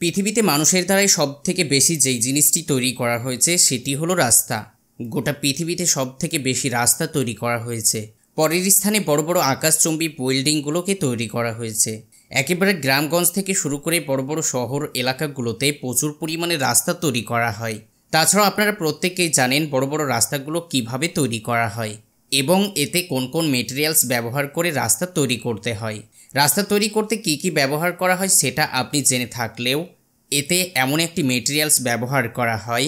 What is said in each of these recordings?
পৃথিবীতে মানুষের দ্বারাই সব থেকে বেশি যেই জিনিসটি তৈরি করা হয়েছে সেটি হলো রাস্তা গোটা পৃথিবীতে সব থেকে বেশি রাস্তা তৈরি করা হয়েছে পরের স্থানে বড় বড় আকাশচম্বী বিল্ডিংগুলোকে তৈরি করা হয়েছে একেবারে গ্রামগঞ্জ থেকে শুরু করে বড় বড় শহর এলাকাগুলোতে প্রচুর পরিমাণে রাস্তা তৈরি করা হয় তাছাড়াও আপনারা প্রত্যেকেই জানেন বড় বড় রাস্তাগুলো কিভাবে তৈরি করা হয় এবং এতে কোন কোন মেটেরিয়ালস ব্যবহার করে রাস্তা তৈরি করতে হয় রাস্তা তৈরি করতে কি কি ব্যবহার করা হয় সেটা আপনি জেনে থাকলেও এতে এমন একটি মেটেরিয়ালস ব্যবহার করা হয়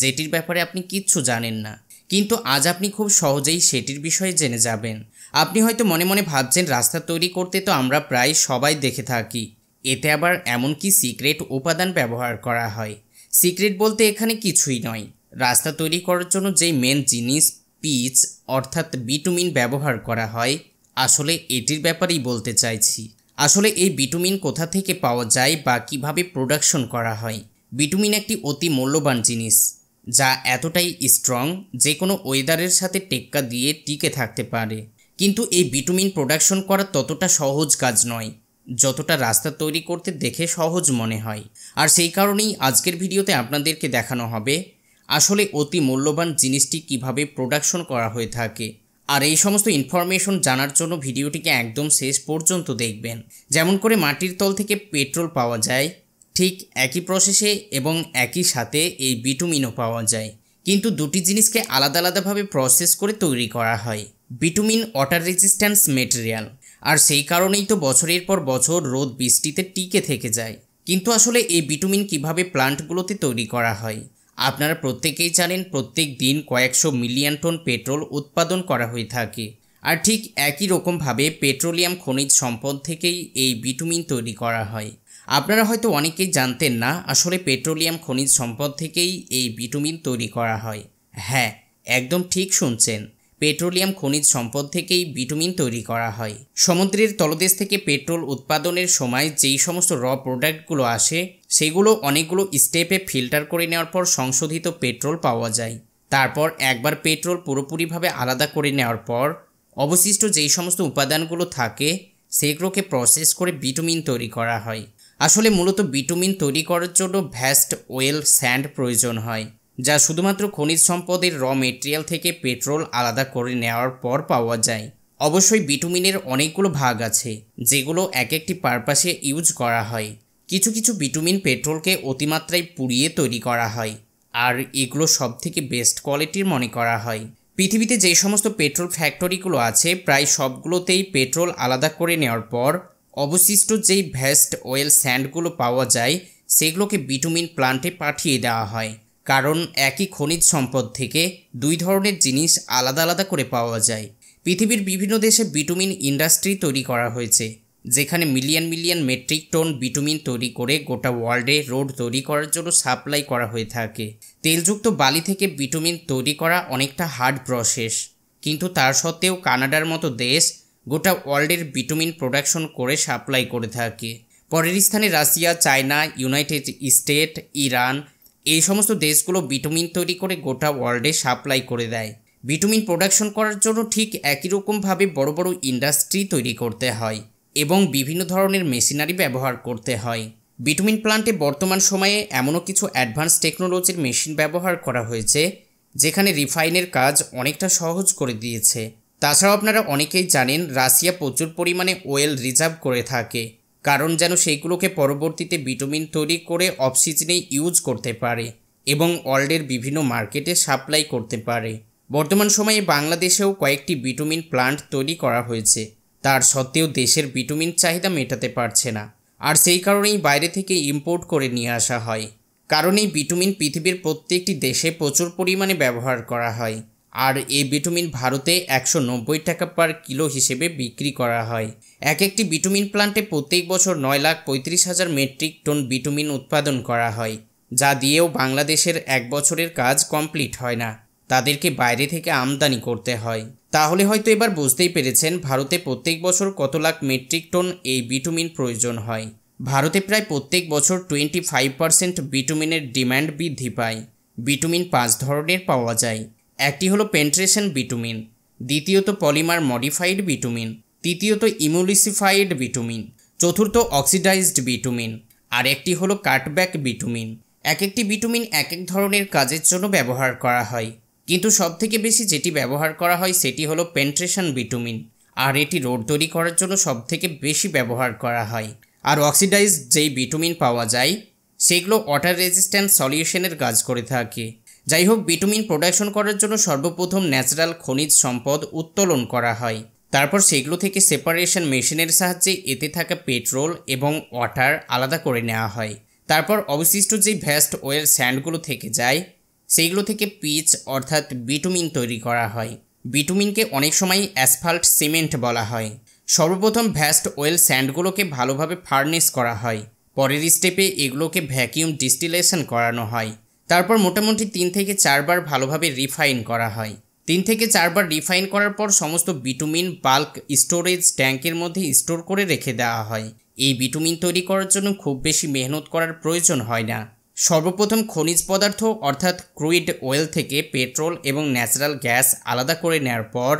যেটির ব্যাপারে আপনি কিচ্ছু জানেন না কিন্তু আজ আপনি খুব সহজেই সেটির বিষয়ে জেনে যাবেন আপনি হয়তো মনে মনে ভাবছেন রাস্তা তৈরি করতে তো আমরা প্রায় সবাই দেখে থাকি এতে আবার এমন কি সিক্রেট উপাদান ব্যবহার করা হয় সিক্রেট বলতে এখানে কিছুই নয় রাস্তা তৈরি করার জন্য যেই মেন জিনিস পিচ অর্থাৎ বিটুমিন ব্যবহার করা হয় আসলে এটির ব্যাপারেই বলতে চাইছি আসলে এই বিটুমিন কোথা থেকে পাওয়া যায় বা কিভাবে প্রোডাকশন করা হয় বিটুমিন একটি অতি মূল্যবান জিনিস যা এতটাই স্ট্রং যে কোনো ওয়েদারের সাথে টেক্কা দিয়ে টিকে থাকতে পারে কিন্তু এই বিটুমিন প্রোডাকশন করা ততটা সহজ কাজ নয় যতটা রাস্তা তৈরি করতে দেখে সহজ মনে হয় আর সেই কারণেই আজকের ভিডিওতে আপনাদেরকে দেখানো হবে আসলে অতি মূল্যবান জিনিসটি কিভাবে প্রোডাকশন করা হয়ে থাকে আর এই সমস্ত ইনফরমেশন জানার জন্য ভিডিওটিকে একদম শেষ পর্যন্ত দেখবেন যেমন করে মাটির তল থেকে পেট্রোল পাওয়া যায় ঠিক একই প্রসেসে এবং একই সাথে এই বিটুমিনও পাওয়া যায় কিন্তু দুটি জিনিসকে আলাদা আলাদাভাবে প্রসেস করে তৈরি করা হয় বিটুমিন ওয়াটার রেজিস্ট্যান্স মেটেরিয়াল আর সেই কারণেই তো বছরের পর বছর রোদ বৃষ্টিতে টিকে থেকে যায় কিন্তু আসলে এই বিটুমিন কিভাবে প্লান্টগুলোতে তৈরি করা হয় আপনারা প্রত্যেকেই জানেন প্রত্যেক দিন কয়েকশো মিলিয়ন টন পেট্রোল উৎপাদন করা হয়ে থাকে আর ঠিক একই রকমভাবে পেট্রোলিয়াম খনিজ সম্পদ থেকেই এই বিটুমিন তৈরি করা হয় আপনারা হয়তো অনেকেই জানতেন না আসলে পেট্রোলিয়াম খনিজ সম্পদ থেকেই এই বিটুমিন তৈরি করা হয় হ্যাঁ একদম ঠিক শুনছেন পেট্রোলিয়াম খনিজ সম্পদ থেকেই ভিটামিন তৈরি করা হয় সমুদ্রের তলদেশ থেকে পেট্রোল উৎপাদনের সময় যেই সমস্ত র প্রোডাক্টগুলো আসে সেগুলো অনেকগুলো স্টেপে ফিল্টার করে নেওয়ার পর সংশোধিত পেট্রোল পাওয়া যায় তারপর একবার পেট্রোল পুরোপুরিভাবে আলাদা করে নেওয়ার পর অবশিষ্ট যেই সমস্ত উপাদানগুলো থাকে সেগুলোকে প্রসেস করে ভিটামিন তৈরি করা হয় আসলে মূলত ভিটামিন তৈরি করার জন্য ভ্যাস্ট ওয়েল স্যান্ড প্রয়োজন হয় যা শুধুমাত্র খনিজ সম্পদের র মেটেরিয়াল থেকে পেট্রোল আলাদা করে নেওয়ার পর পাওয়া যায় অবশ্যই বিটুমিনের অনেকগুলো ভাগ আছে যেগুলো এক একটি পারপাসে ইউজ করা হয় কিছু কিছু বিটুমিন পেট্রোলকে অতিমাত্রায় পুড়িয়ে তৈরি করা হয় আর এগুলো সব থেকে বেস্ট কোয়ালিটির মনে করা হয় পৃথিবীতে যে সমস্ত পেট্রোল ফ্যাক্টরিগুলো আছে প্রায় সবগুলোতেই পেট্রোল আলাদা করে নেওয়ার পর অবশিষ্ট যেই ভ্যাস্ট অয়েল স্যান্ডগুলো পাওয়া যায় সেগুলোকে বিটুমিন প্লান্টে পাঠিয়ে দেওয়া হয় কারণ একই খনিজ সম্পদ থেকে দুই ধরনের জিনিস আলাদা আলাদা করে পাওয়া যায় পৃথিবীর বিভিন্ন দেশে বিটুমিন ইন্ডাস্ট্রি তৈরি করা হয়েছে যেখানে million million metric ton bitumen তৈরি করে গোটা ওয়ার্ল্ডে রোড তৈরি করার জন্য সাপ্লাই করা হয়ে থাকে তেলযুক্ত বালি থেকে বিটুমিন তৈরি করা অনেকটা হার্ড প্রসেস কিন্তু তার সত্ত্বেও কানাডার মতো দেশ গোটা ওয়ার্ল্ডের বিটুমিন প্রোডাকশন করে সাপ্লাই করে থাকে পরের স্থানে Russia China United State Iran এই সমস্ত দেশগুলো ভিটামিন তৈরি করে গোটা ওয়ার্ল্ডে সাপ্লাই করে দেয় ভিটামিন প্রোডাকশন করার জন্য ঠিক একই রকমভাবে বড় বড় ইন্ডাস্ট্রি তৈরি করতে হয় এবং বিভিন্ন ধরনের মেশিনারি ব্যবহার করতে হয় ভিটামিন প্লান্টে বর্তমান সময়ে এমনও কিছু অ্যাডভান্স টেকনোলজির মেশিন ব্যবহার করা হয়েছে যেখানে রিফাইনের কাজ অনেকটা সহজ করে দিয়েছে তাছাড়াও আপনারা অনেকেই জানেন রাশিয়া প্রচুর পরিমাণে ওয়েল রিজার্ভ করে থাকে কারণ যেন সেইগুলোকে পরবর্তীতে ভিটামিন তৈরি করে অক্সিজেনে ইউজ করতে পারে এবং ওয়ার্ল্ডের বিভিন্ন মার্কেটে সাপ্লাই করতে পারে বর্তমান সময়ে বাংলাদেশেও কয়েকটি ভিটামিন প্লান্ট তৈরি করা হয়েছে তার সত্ত্বেও দেশের ভিটামিন চাহিদা মেটাতে পারছে না আর সেই কারণেই বাইরে থেকে ইম্পোর্ট করে নিয়ে আসা হয় কারণ এই ভিটামিন পৃথিবীর প্রত্যেকটি দেশে প্রচুর পরিমাণে ব্যবহার করা হয় আর এই বিটুমিন ভারতে একশো নব্বই টাকা পার কিলো হিসেবে বিক্রি করা হয় এক একটি বিটুমিন প্লান্টে প্রত্যেক বছর নয় লাখ পঁয়ত্রিশ হাজার মেট্রিক টন বিটুমিন উৎপাদন করা হয় যা দিয়েও বাংলাদেশের এক বছরের কাজ কমপ্লিট হয় না তাদেরকে বাইরে থেকে আমদানি করতে হয় তাহলে হয়তো এবার বুঝতেই পেরেছেন ভারতে প্রত্যেক বছর কত লাখ মেট্রিক টন এই বিটুমিন প্রয়োজন হয় ভারতে প্রায় প্রত্যেক বছর টোয়েন্টি ফাইভ পার্সেন্ট বিটুমিনের ডিম্যান্ড বৃদ্ধি পায় বিটুমিন পাঁচ ধরনের পাওয়া যায় একটি হলো পেন্ট্রেশন বিটুমিন দ্বিতীয়ত পলিমার মডিফাইড বিটুমিন তৃতীয়ত ইমুলিসিফাইড বিটুমিন চতুর্থ অক্সিডাইজড বিটুমিন আর একটি হলো কাটব্যাক বিটুমিন এক একটি বিটুমিন এক এক ধরনের কাজের জন্য ব্যবহার করা হয় কিন্তু সবথেকে বেশি যেটি ব্যবহার করা হয় সেটি হলো পেন্ট্রেশন বিটুমিন আর এটি রোড তৈরি করার জন্য সবথেকে বেশি ব্যবহার করা হয় আর অক্সিডাইজ যেই বিটুমিন পাওয়া যায় সেগুলো ওয়াটার রেজিস্ট্যান্ট সলিউশনের কাজ করে থাকে যাই হোক বিটুমিন প্রোডাকশন করার জন্য সর্বপ্রথম ন্যাচারাল খনিজ সম্পদ উত্তোলন করা হয় তারপর সেগুলো থেকে সেপারেশন মেশিনের সাহায্যে এতে থাকা পেট্রোল এবং ওয়াটার আলাদা করে নেওয়া হয় তারপর অবশিষ্ট যে ভ্যাস্ট ওয়েল স্যান্ডগুলো থেকে যায় সেইগুলো থেকে পিচ অর্থাৎ বিটুমিন তৈরি করা হয় বিটুমিনকে অনেক সময় অ্যাসফাল্ট সিমেন্ট বলা হয় সর্বপ্রথম ভ্যাস্ট ওয়েল স্যান্ডগুলোকে ভালোভাবে ফার্নেস করা হয় পরের স্টেপে এগুলোকে ভ্যাকিউম ডিস্টিলেশন করানো হয় তারপর মোটামুটি তিন থেকে চারবার ভালোভাবে রিফাইন করা হয় তিন থেকে চারবার রিফাইন করার পর সমস্ত বিটুমিন বাল্ক স্টোরেজ ট্যাঙ্কের মধ্যে স্টোর করে রেখে দেওয়া হয় এই বিটুমিন তৈরি করার জন্য খুব বেশি মেহনত করার প্রয়োজন হয় না সর্বপ্রথম খনিজ পদার্থ অর্থাৎ ক্রুইড ওয়েল থেকে পেট্রোল এবং ন্যাচারাল গ্যাস আলাদা করে নেওয়ার পর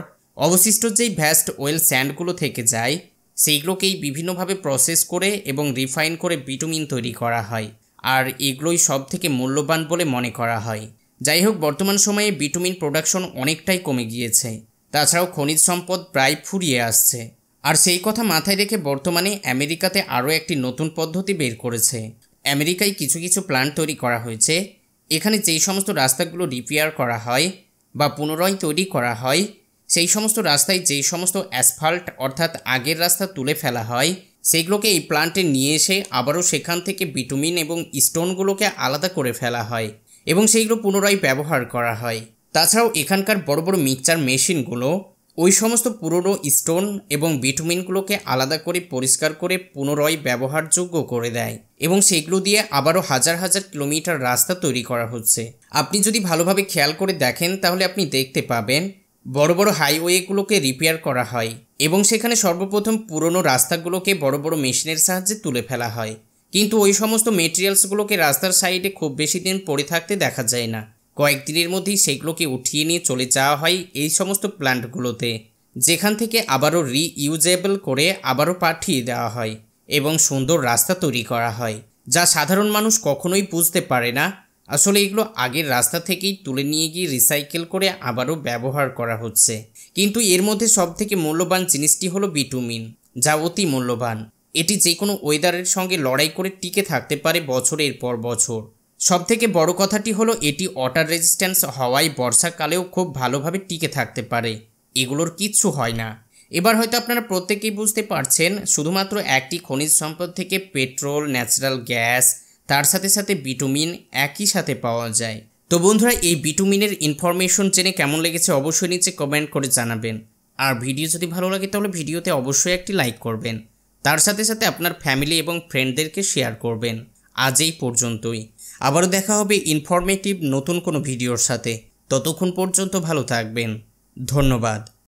অবশিষ্ট যেই ভ্যাস্ট ওয়েল স্যান্ডগুলো থেকে যায় সেইগুলোকেই বিভিন্নভাবে প্রসেস করে এবং রিফাইন করে বিটুমিন তৈরি করা হয় আর এগুলোই সব থেকে মূল্যবান বলে মনে করা হয় যাই হোক বর্তমান সময়ে বিটুমিন প্রোডাকশন অনেকটাই কমে গিয়েছে তাছাড়াও খনিজ সম্পদ প্রায় ফুরিয়ে আসছে আর সেই কথা মাথায় রেখে বর্তমানে আমেরিকাতে আরও একটি নতুন পদ্ধতি বের করেছে আমেরিকায় কিছু কিছু প্ল্যান্ট তৈরি করা হয়েছে এখানে যেই সমস্ত রাস্তাগুলো রিপেয়ার করা হয় বা পুনরায় তৈরি করা হয় সেই সমস্ত রাস্তায় যেই সমস্ত অ্যাসফাল্ট অর্থাৎ আগের রাস্তা তুলে ফেলা হয় সেইগুলোকে এই প্লান্টে নিয়ে এসে আবারও সেখান থেকে ভিটামিন এবং স্টোনগুলোকে আলাদা করে ফেলা হয় এবং সেইগুলো পুনরায় ব্যবহার করা হয় তাছাড়াও এখানকার বড় বড় মিক্সচার মেশিনগুলো ওই সমস্ত পুরনো স্টোন এবং ভিটামিনগুলোকে আলাদা করে পরিষ্কার করে পুনরায় ব্যবহারযোগ্য করে দেয় এবং সেগুলো দিয়ে আবারও হাজার হাজার কিলোমিটার রাস্তা তৈরি করা হচ্ছে আপনি যদি ভালোভাবে খেয়াল করে দেখেন তাহলে আপনি দেখতে পাবেন বড় বড় হাইওয়েগুলোকে রিপেয়ার করা হয় এবং সেখানে সর্বপ্রথম পুরনো রাস্তাগুলোকে বড় বড় মেশিনের সাহায্যে তুলে ফেলা হয় কিন্তু ওই সমস্ত মেটেরিয়ালসগুলোকে রাস্তার সাইডে খুব বেশি দিন পড়ে থাকতে দেখা যায় না কয়েকদিনের মধ্যেই সেগুলোকে উঠিয়ে নিয়ে চলে যাওয়া হয় এই সমস্ত প্ল্যান্টগুলোতে যেখান থেকে আবারও রিইউজেবল করে আবারও পাঠিয়ে দেওয়া হয় এবং সুন্দর রাস্তা তৈরি করা হয় যা সাধারণ মানুষ কখনোই বুঝতে পারে না আসলে এগুলো আগের রাস্তা থেকেই তুলে নিয়ে গিয়ে রিসাইকেল করে আবারও ব্যবহার করা হচ্ছে কিন্তু এর মধ্যে সবথেকে মূল্যবান জিনিসটি হলো বিটুমিন যা অতি মূল্যবান এটি যে কোনো ওয়েদারের সঙ্গে লড়াই করে টিকে থাকতে পারে বছরের পর বছর সবথেকে বড় কথাটি হলো এটি ওয়াটার রেজিস্ট্যান্স হওয়ায় বর্ষাকালেও খুব ভালোভাবে টিকে থাকতে পারে এগুলোর কিচ্ছু হয় না এবার হয়তো আপনারা প্রত্যেকেই বুঝতে পারছেন শুধুমাত্র একটি খনিজ সম্পদ থেকে পেট্রোল ন্যাচারাল গ্যাস তার সাথে সাথে ভিটামিন একই সাথে পাওয়া যায় তো বন্ধুরা এই ভিটামিনের ইনফরমেশন জেনে কেমন লেগেছে অবশ্যই নিচে কমেন্ট করে জানাবেন আর ভিডিও যদি ভালো লাগে তাহলে ভিডিওতে অবশ্যই একটি লাইক করবেন তার সাথে সাথে আপনার ফ্যামিলি এবং ফ্রেন্ডদেরকে শেয়ার করবেন আজ এই পর্যন্তই আবারও দেখা হবে ইনফরমেটিভ নতুন কোনো ভিডিওর সাথে ততক্ষণ পর্যন্ত ভালো থাকবেন ধন্যবাদ